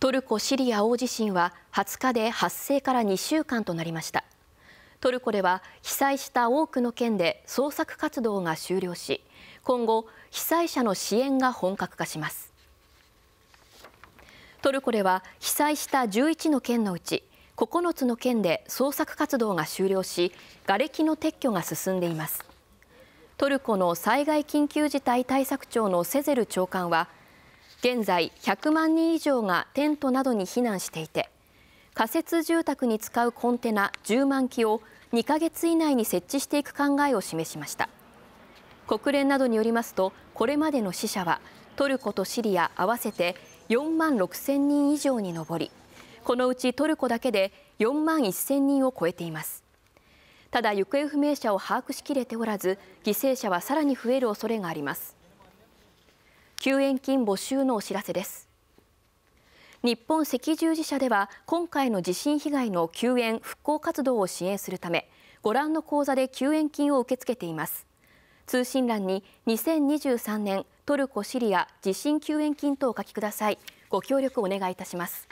トルコ・シリア大地震は20日で発生から2週間となりましたトルコでは被災した多くの県で捜索活動が終了し今後被災者の支援が本格化しますトルコでは被災した11の県のうち9つの県で捜索活動が終了し瓦礫の撤去が進んでいますトルコの災害緊急事態対策庁のセゼル長官は現在100万人以上がテントなどに避難していて仮設住宅に使うコンテナ10万基を2ヶ月以内に設置していく考えを示しました国連などによりますとこれまでの死者はトルコとシリア合わせて4万6 0人以上に上りこのうちトルコだけで4万1 0人を超えていますただ行方不明者を把握しきれておらず犠牲者はさらに増える恐れがあります救援金募集のお知らせです日本赤十字社では今回の地震被害の救援復興活動を支援するためご覧の口座で救援金を受け付けています通信欄に2023年トルコ・シリア地震救援金とお書きくださいご協力お願いいたします